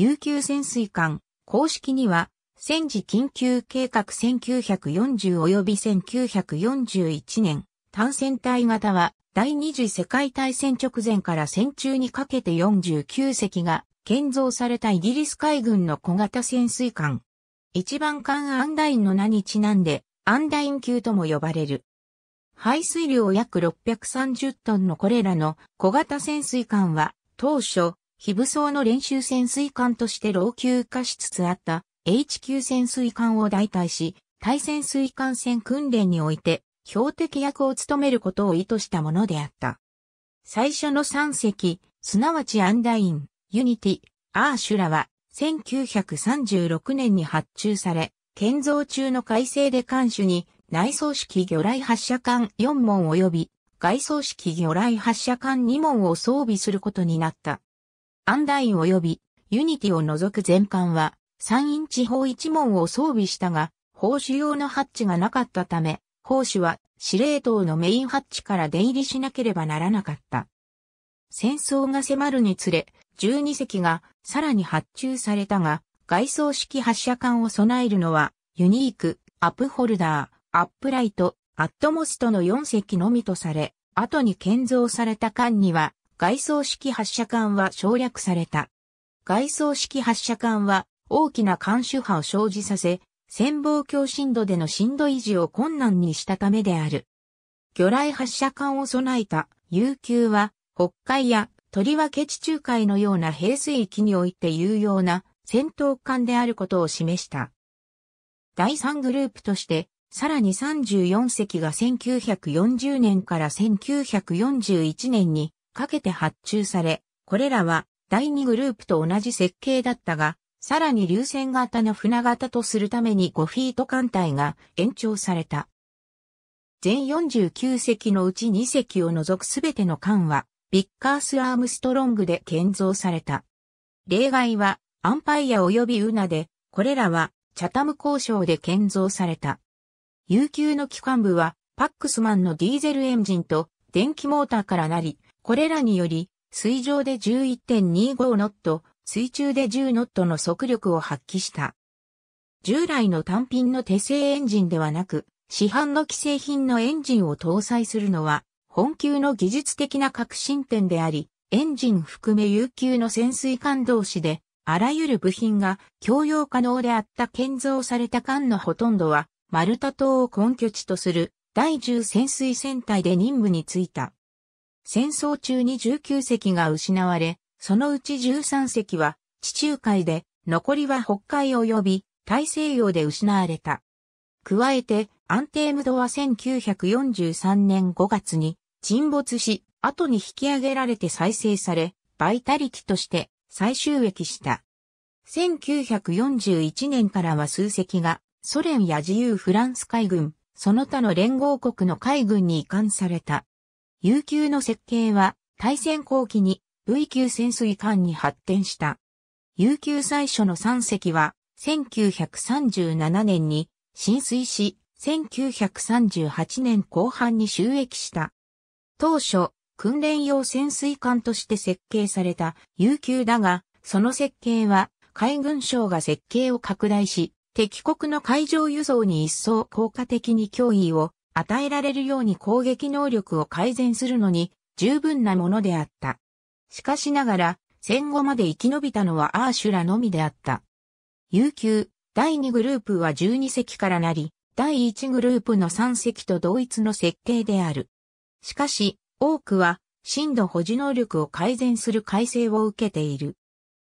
有給潜水艦、公式には、戦時緊急計画1940及び1941年、単船隊型は、第二次世界大戦直前から戦中にかけて49隻が建造されたイギリス海軍の小型潜水艦。一番艦アンダインの名にちなんで、アンダイン級とも呼ばれる。排水量約630トンのこれらの小型潜水艦は、当初、非武装の練習潜水艦として老朽化しつつあった HQ 潜水艦を代替し、対潜水艦戦訓練において標的役を務めることを意図したものであった。最初の3隻、すなわちアンダイン、ユニティ、アーシュラは1936年に発注され、建造中の改正で艦首に内装式魚雷発射艦4門及び外装式魚雷発射艦2門を装備することになった。アンダイン及びユニティを除く全艦は3インチ法1門を装備したが、砲手用のハッチがなかったため、砲手は司令塔のメインハッチから出入りしなければならなかった。戦争が迫るにつれ、12隻がさらに発注されたが、外装式発射管を備えるのは、ユニーク、アップホルダー、アップライト、アットモストの4隻のみとされ、後に建造された艦には、外装式発射管は省略された。外装式発射管は大きな監視波を生じさせ、潜望鏡深度での深度維持を困難にしたためである。魚雷発射管を備えた UQ は北海やとりわけ地中海のような平水域において有用な戦闘艦であることを示した。第3グループとして、さらに34隻が1940年から1941年にかけて発注され、これらは第2グループと同じ設計だったが、さらに流線型の船型とするために5フィート艦隊が延長された。全49隻のうち2隻を除くすべての艦は、ビッカース・アームストロングで建造された。例外は、アンパイア及びウナで、これらは、チャタム交渉で建造された。悠久の機関部は、パックスマンのディーゼルエンジンと電気モーターからなり、これらにより、水上で11.25ノット、水中で10ノットの速力を発揮した。従来の単品の手製エンジンではなく、市販の既製品のエンジンを搭載するのは、本級の技術的な革新点であり、エンジン含め有給の潜水艦同士で、あらゆる部品が共用可能であった建造された艦のほとんどは、マルタ島を根拠地とする第10潜水戦隊で任務に就いた。戦争中に19隻が失われ、そのうち13隻は地中海で、残りは北海及び大西洋で失われた。加えて、アンテームドは1943年5月に沈没し、後に引き上げられて再生され、バイタリティとして再収益した。1941年からは数隻がソ連や自由フランス海軍、その他の連合国の海軍に移管された。U 級の設計は対戦後期に V 級潜水艦に発展した。U 級最初の3隻は1937年に浸水し、1938年後半に収益した。当初、訓練用潜水艦として設計された U 級だが、その設計は海軍省が設計を拡大し、敵国の海上輸送に一層効果的に脅威を与えられるように攻撃能力を改善するのに十分なものであった。しかしながら、戦後まで生き延びたのはアーシュラのみであった。悠久、第2グループは12隻からなり、第1グループの3隻と同一の設計である。しかし、多くは、深度保持能力を改善する改正を受けている。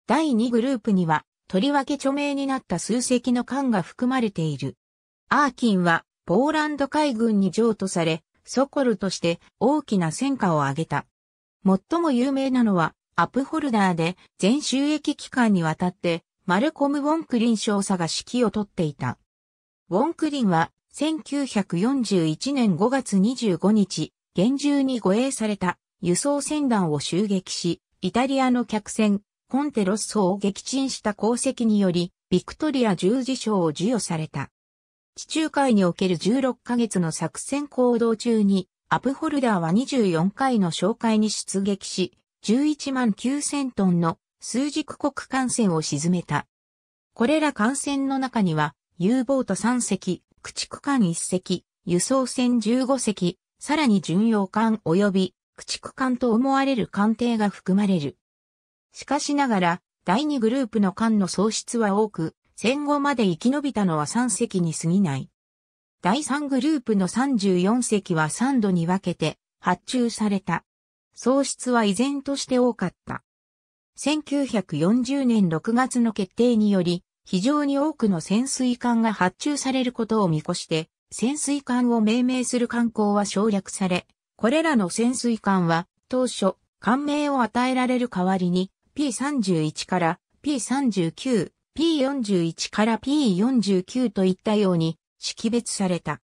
第2グループには、とりわけ著名になった数隻の艦が含まれている。アーキンは、ポーランド海軍に譲渡され、ソコルとして大きな戦果を上げた。最も有名なのは、アップホルダーで全収益期間にわたって、マルコム・ウォンクリン少佐が指揮を取っていた。ウォンクリンは、1941年5月25日、厳重に護衛された輸送船団を襲撃し、イタリアの客船、コンテロッソを撃沈した功績により、ビクトリア十字章を授与された。地中海における16ヶ月の作戦行動中に、アプホルダーは24回の紹介に出撃し、11万9000トンの数軸国艦船を沈めた。これら艦船の中には、U ボート3隻、駆逐艦1隻、輸送船15隻、さらに巡洋艦及び駆逐艦と思われる艦艇が含まれる。しかしながら、第2グループの艦の喪失は多く、戦後まで生き延びたのは3隻に過ぎない。第3グループの34隻は3度に分けて発注された。喪失は依然として多かった。1940年6月の決定により、非常に多くの潜水艦が発注されることを見越して、潜水艦を命名する観光は省略され、これらの潜水艦は当初、艦名を与えられる代わりに P31 から P39、P41 から P49 といったように識別された。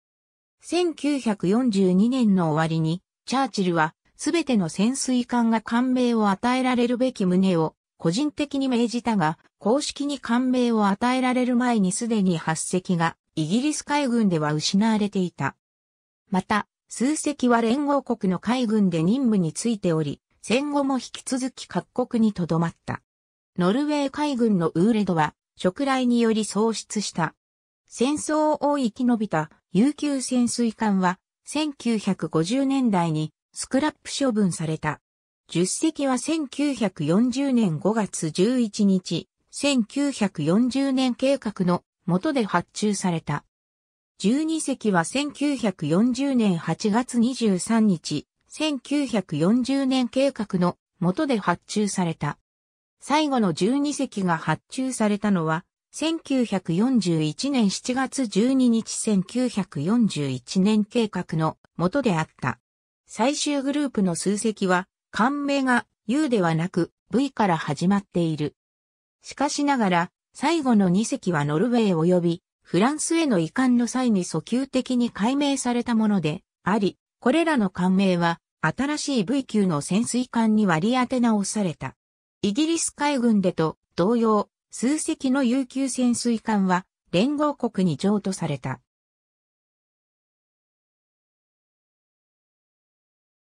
1942年の終わりに、チャーチルは、すべての潜水艦が艦名を与えられるべき旨を、個人的に命じたが、公式に艦名を与えられる前にすでに8隻が、イギリス海軍では失われていた。また、数隻は連合国の海軍で任務についており、戦後も引き続き各国に留まった。ノルウェー海軍のウーレドは、食雷により喪失した。戦争を生き延びた悠久潜水艦は1950年代にスクラップ処分された。10隻は1940年5月11日、1940年計画の元で発注された。12隻は1940年8月23日、1940年計画の元で発注された。最後の12隻が発注されたのは、1941年7月12日1941年計画の元であった。最終グループの数隻は、艦名が U ではなく V から始まっている。しかしながら、最後の2隻はノルウェー及びフランスへの移管の際に訴求的に解明されたものであり、これらの艦名は新しい V 級の潜水艦に割り当て直された。イギリス海軍でと同様、数隻の有給潜水艦は連合国に譲渡された。